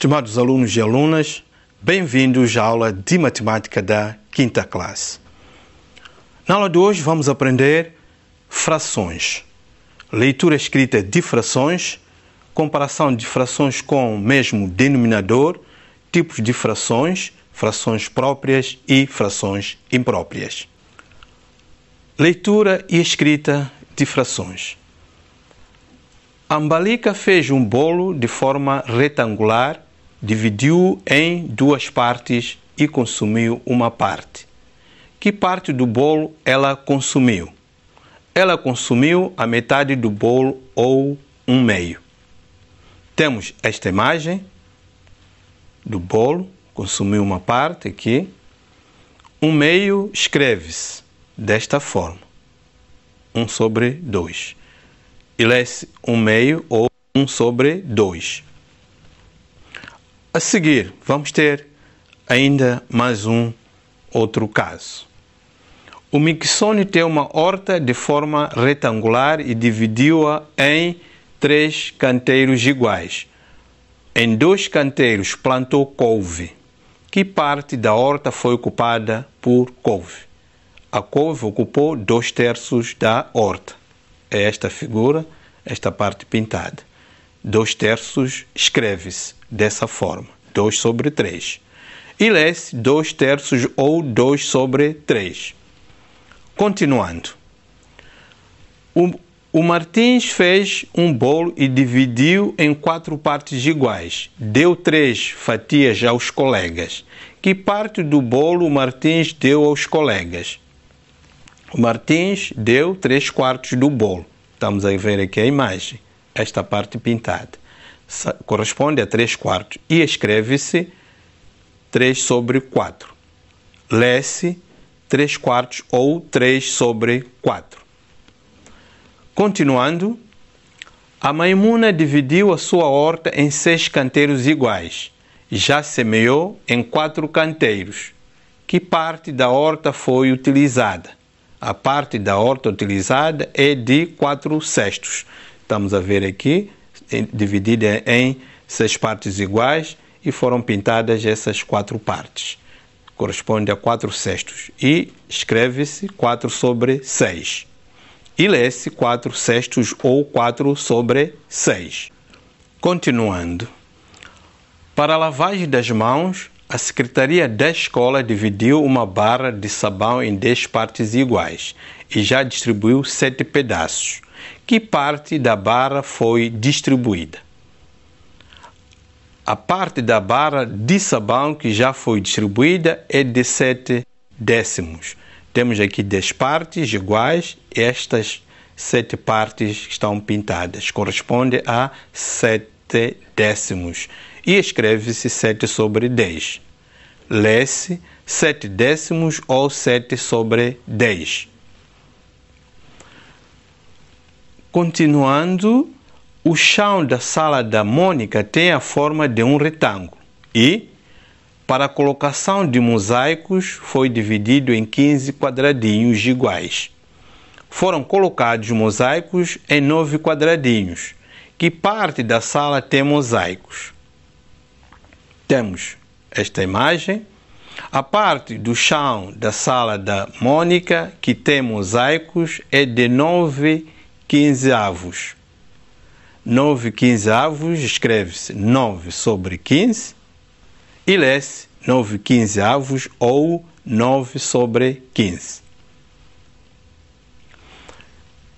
Estimados alunos e alunas, bem-vindos à aula de matemática da quinta classe. Na aula de hoje vamos aprender frações, leitura escrita de frações, comparação de frações com o mesmo denominador, tipos de frações, frações próprias e frações impróprias. Leitura e escrita de frações. Ambalica fez um bolo de forma retangular dividiu em duas partes e consumiu uma parte. Que parte do bolo ela consumiu? Ela consumiu a metade do bolo ou um meio. Temos esta imagem do bolo, consumiu uma parte aqui. Um meio escreve-se desta forma: 1 um sobre 2. E lê-se um meio ou 1 um sobre 2. A seguir, vamos ter ainda mais um outro caso. O Mixone tem uma horta de forma retangular e dividiu-a em três canteiros iguais. Em dois canteiros plantou couve. Que parte da horta foi ocupada por couve? A couve ocupou dois terços da horta. É esta figura, esta parte pintada. 2 terços escreve-se dessa forma: 2 sobre 3. E lê-se 2 terços ou 2 sobre 3. Continuando. O, o Martins fez um bolo e dividiu em quatro partes iguais. Deu três fatias aos colegas. Que parte do bolo o Martins deu aos colegas? O Martins deu três quartos do bolo. Estamos a ver aqui a imagem esta parte pintada. Corresponde a 3 quartos e escreve-se 3 sobre 4. Lê-se 3 quartos ou 3 sobre 4. Continuando, a Maimuna dividiu a sua horta em seis canteiros iguais. Já semeou em quatro canteiros. Que parte da horta foi utilizada? A parte da horta utilizada é de 4 sextos estamos a ver aqui, dividida em seis partes iguais e foram pintadas essas quatro partes. Corresponde a quatro sextos. E escreve-se 4 sobre 6. E lê-se 4 sextos ou 4 sobre 6. Continuando. Para a lavagem das mãos, a secretaria da escola dividiu uma barra de sabão em 10 partes iguais e já distribuiu sete pedaços que parte da barra foi distribuída. A parte da barra de sabão que já foi distribuída é de 7 décimos. Temos aqui 10 partes iguais, estas 7 partes estão pintadas, corresponde a 7 décimos. E escreve-se 7 sobre 10. Lê-se 7 décimos ou 7 sobre 10. Continuando, o chão da sala da Mônica tem a forma de um retângulo e, para a colocação de mosaicos, foi dividido em 15 quadradinhos iguais. Foram colocados mosaicos em nove quadradinhos, que parte da sala tem mosaicos. Temos esta imagem, a parte do chão da sala da Mônica, que tem mosaicos, é de nove quadradinhos quinzeavos. 9 quinzeavos escreve-se 9 sobre 15 e lê-se 9 quinzeavos ou 9 sobre 15.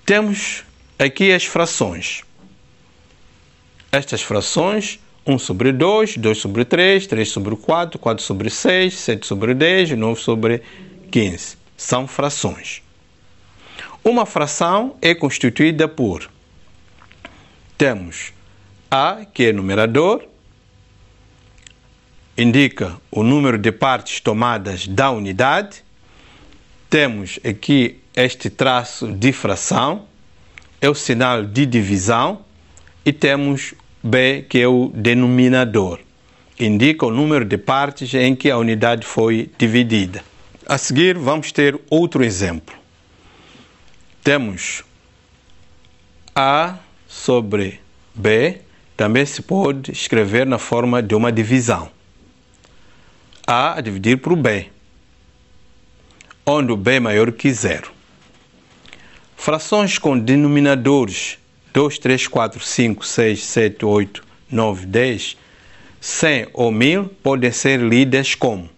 Temos aqui as frações. Estas frações 1 sobre 2, 2 sobre 3, 3 sobre 4, 4 sobre 6, 7 sobre 10, 9 sobre 15. São frações. Uma fração é constituída por temos a, que é numerador, indica o número de partes tomadas da unidade. Temos aqui este traço de fração, é o sinal de divisão, e temos B, que é o denominador, indica o número de partes em que a unidade foi dividida. A seguir, vamos ter outro exemplo. Temos A sobre B, também se pode escrever na forma de uma divisão. A a dividir por B, onde o B é maior que zero. Frações com denominadores 2, 3, 4, 5, 6, 7, 8, 9, 10, 100 ou 1000 podem ser lidas como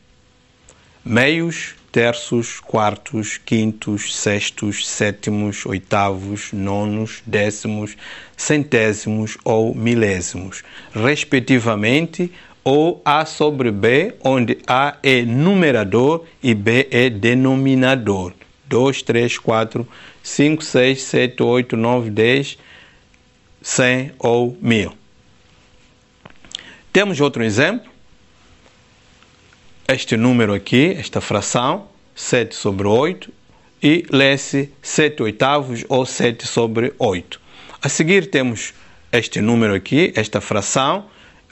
meios, terços, quartos, quintos, sextos, sétimos, oitavos, nonos, décimos, centésimos ou milésimos, respectivamente, ou A sobre B, onde A é numerador e B é denominador. 2, 3, 4, 5, 6, 7, 8, 9, 10, 100 ou 1000. Temos outro exemplo? este número aqui, esta fração, 7 sobre 8, e lê-se 7 oitavos ou 7 sobre 8. A seguir temos este número aqui, esta fração,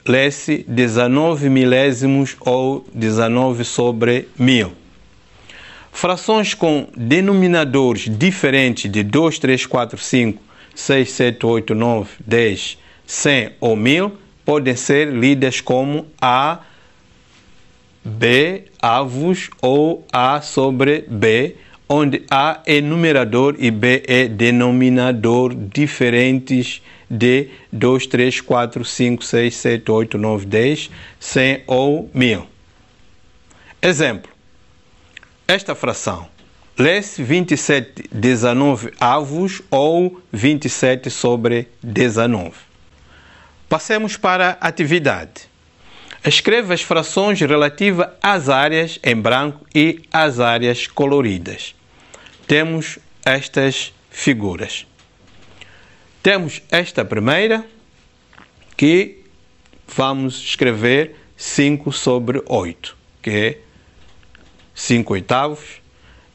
lê-se 19 milésimos ou 19 sobre 1000. Frações com denominadores diferentes de 2, 3, 4, 5, 6, 7, 8, 9, 10, 100 ou 1000 podem ser lidas como a B avos ou A sobre B, onde A é numerador e B é denominador diferentes de 2, 3, 4, 5, 6, 7, 8, 9, 10, 100 ou 1000. Exemplo: esta fração lê-se 27 19 avos ou 27 sobre 19. Passemos para a atividade. Escreva as frações relativas às áreas em branco e às áreas coloridas. Temos estas figuras. Temos esta primeira que vamos escrever 5 sobre 8, que é 5 oitavos.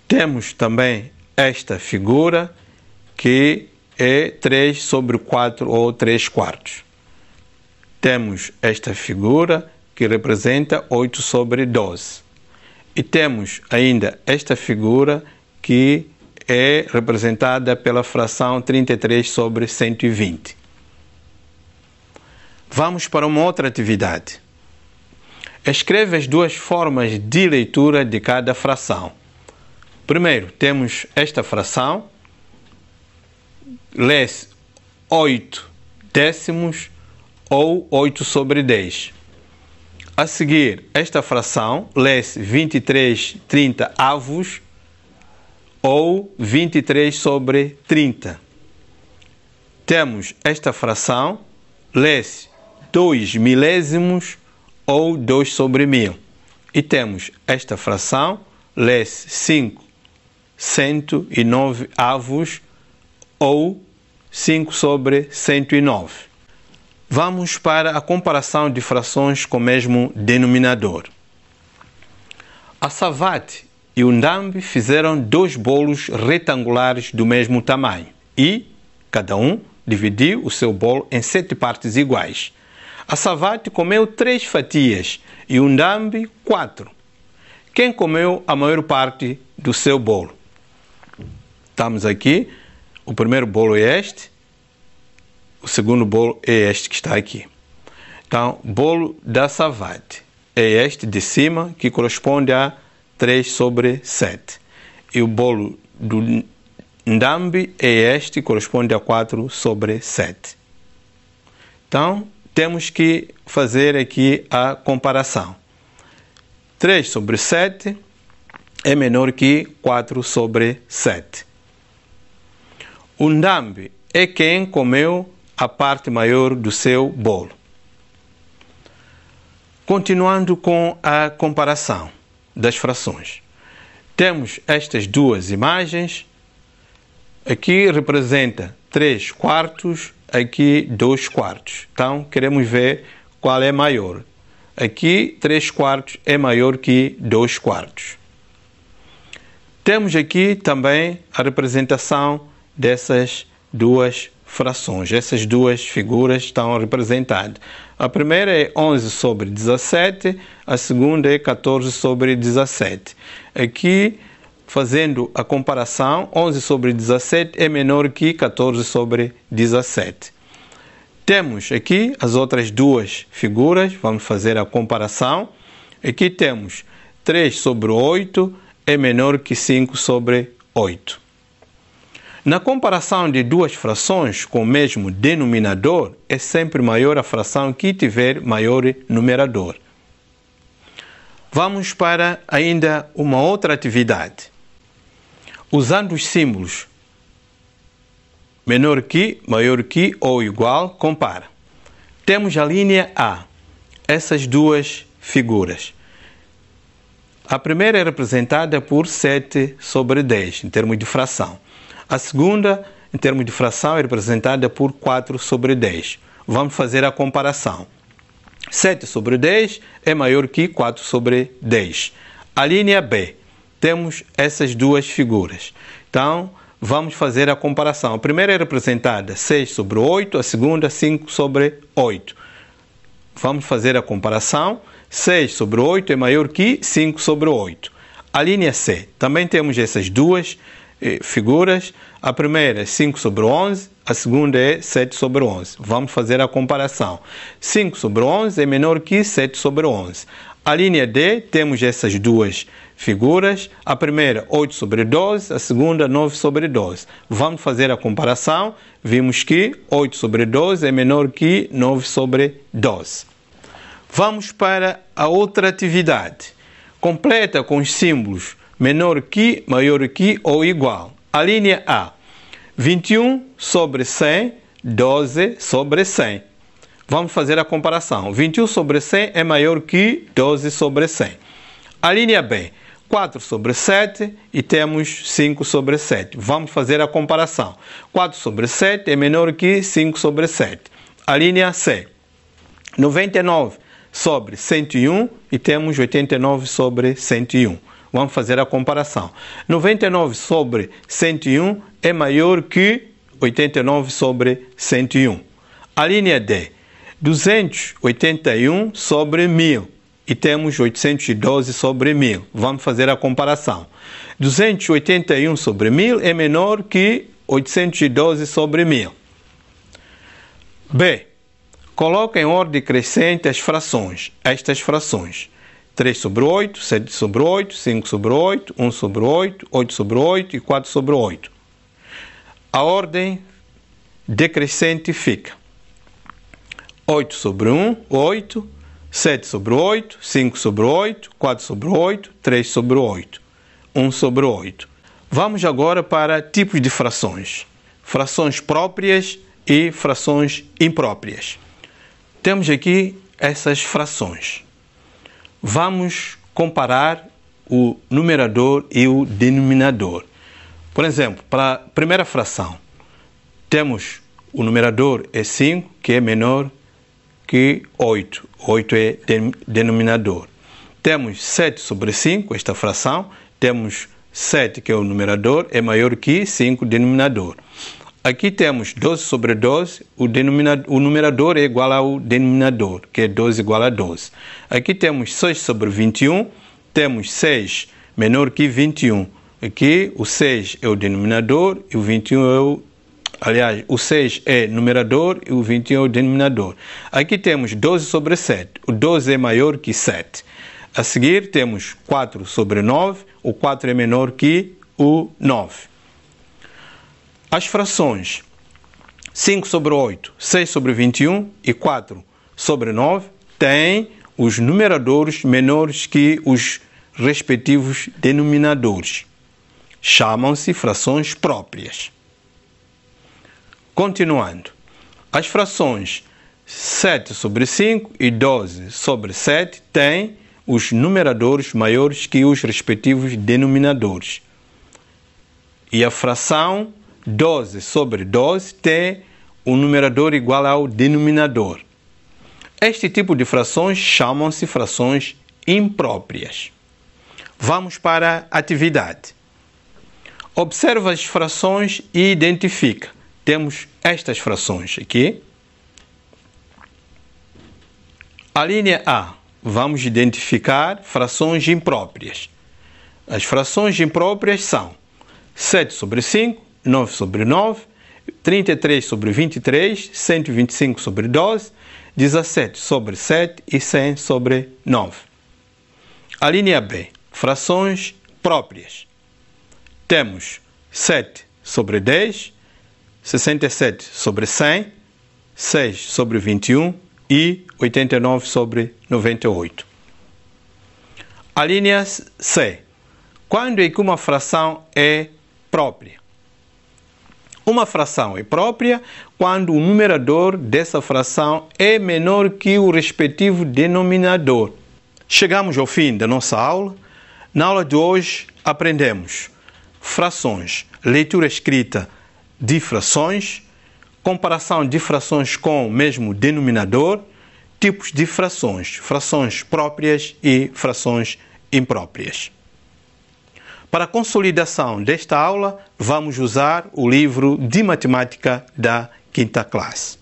Temos também esta figura que é 3 sobre 4 ou 3 quartos. Temos esta figura que representa 8 sobre 12. E temos ainda esta figura que é representada pela fração 33 sobre 120. Vamos para uma outra atividade. Escreve as duas formas de leitura de cada fração. Primeiro, temos esta fração, lê-se 8 décimos ou 8 sobre 10. A seguir, esta fração, lê-se 23 30 avos ou 23 sobre 30. Temos esta fração, lê-se 2 milésimos ou 2 sobre 1000. E temos esta fração, lê-se 5 109 avos ou 5 sobre 109. Vamos para a comparação de frações com o mesmo denominador. A Savate e o Ndambi fizeram dois bolos retangulares do mesmo tamanho e, cada um, dividiu o seu bolo em sete partes iguais. A Savate comeu três fatias e o Ndambi quatro. Quem comeu a maior parte do seu bolo? Estamos aqui. O primeiro bolo é este o segundo bolo é este que está aqui. Então, bolo da Savate é este de cima, que corresponde a 3 sobre 7. E o bolo do Ndambi é este, que corresponde a 4 sobre 7. Então, temos que fazer aqui a comparação. 3 sobre 7 é menor que 4 sobre 7. O Ndambi é quem comeu a parte maior do seu bolo. Continuando com a comparação das frações, temos estas duas imagens. Aqui representa 3 quartos, aqui 2 quartos. Então, queremos ver qual é maior. Aqui, 3 quartos é maior que 2 quartos. Temos aqui também a representação dessas duas frações. Essas duas figuras estão representadas. A primeira é 11 sobre 17, a segunda é 14 sobre 17. Aqui, fazendo a comparação, 11 sobre 17 é menor que 14 sobre 17. Temos aqui as outras duas figuras, vamos fazer a comparação. Aqui temos 3 sobre 8 é menor que 5 sobre 8. Na comparação de duas frações com o mesmo denominador, é sempre maior a fração que tiver maior numerador. Vamos para ainda uma outra atividade. Usando os símbolos menor que, maior que ou igual, compara. Temos a linha A, essas duas figuras. A primeira é representada por 7 sobre 10, em termos de fração. A segunda, em termos de fração, é representada por 4 sobre 10. Vamos fazer a comparação. 7 sobre 10 é maior que 4 sobre 10. A linha B, temos essas duas figuras. Então, vamos fazer a comparação. A primeira é representada 6 sobre 8, a segunda 5 sobre 8. Vamos fazer a comparação. 6 sobre 8 é maior que 5 sobre 8. A linha C, também temos essas duas figuras. Eh, figuras. A primeira é 5 sobre 11, a segunda é 7 sobre 11. Vamos fazer a comparação. 5 sobre 11 é menor que 7 sobre 11. A linha D, temos essas duas figuras. A primeira, 8 sobre 12, a segunda, 9 sobre 12. Vamos fazer a comparação. Vimos que 8 sobre 12 é menor que 9 sobre 12. Vamos para a outra atividade. Completa com os símbolos menor que, maior que ou igual. A linha A, 21 sobre 100, 12 sobre 100. Vamos fazer a comparação. 21 sobre 100 é maior que 12 sobre 100. A linha B, 4 sobre 7 e temos 5 sobre 7. Vamos fazer a comparação. 4 sobre 7 é menor que 5 sobre 7. A linha C, 99 sobre 101 e temos 89 sobre 101. Vamos fazer a comparação. 99 sobre 101 é maior que 89 sobre 101. A linha é D, 281 sobre 1000 e temos 812 sobre 1000. Vamos fazer a comparação. 281 sobre 1000 é menor que 812 sobre 1000. B. Coloca em ordem crescente as frações, estas frações. 3 sobre 8, 7 sobre 8, 5 sobre 8, 1 sobre 8, 8 sobre 8 e 4 sobre 8. A ordem decrescente fica 8 sobre 1, 8, 7 sobre 8, 5 sobre 8, 4 sobre 8, 3 sobre 8, 1 sobre 8. Vamos agora para tipos de frações: frações próprias e frações impróprias. Temos aqui essas frações vamos comparar o numerador e o denominador. Por exemplo, para a primeira fração, temos o numerador é 5, que é menor que 8. 8 é de, denominador. Temos 7 sobre 5, esta fração. Temos 7, que é o numerador, é maior que 5, denominador. Aqui temos 12 sobre 12, o, o, numerador é igual ao denominador, que é 12 igual a 12. Aqui temos 6 sobre 21, temos 6 menor que 21. Aqui o 6 é o denominador e o 21 é o. Aliás, o 6 é numerador e o 21 é o denominador. Aqui temos 12 sobre 7, o 12 é maior que 7. A seguir temos 4 sobre 9, o 4 é menor que o 9. As frações 5 sobre 8, 6 sobre 21 e 4 sobre 9 têm os numeradores menores que os respectivos denominadores. Chamam-se frações próprias. Continuando, as frações 7 sobre 5 e 12 sobre 7 têm os numeradores maiores que os respectivos denominadores. E a fração 12 sobre 12 tem o um numerador igual ao denominador. Este tipo de frações chamam-se frações impróprias. Vamos para a atividade. Observa as frações e identifica. Temos estas frações aqui. A linha A, vamos identificar frações impróprias. As frações impróprias são 7 sobre 5, 9 sobre 9, 33 sobre 23, 125 sobre 12, 17 sobre 7 e 100 sobre 9. A linha B, frações próprias. Temos 7 sobre 10, 67 sobre 100, 6 sobre 21 e 89 sobre 98. A linha C, quando e que uma fração é própria? Uma fração é própria quando o numerador dessa fração é menor que o respectivo denominador. Chegamos ao fim da nossa aula. Na aula de hoje aprendemos frações, leitura escrita de frações, comparação de frações com o mesmo denominador, tipos de frações, frações próprias e frações impróprias. Para a consolidação desta aula, vamos usar o livro de matemática da quinta classe.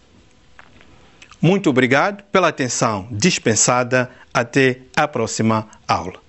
Muito obrigado pela atenção dispensada. Até a próxima aula.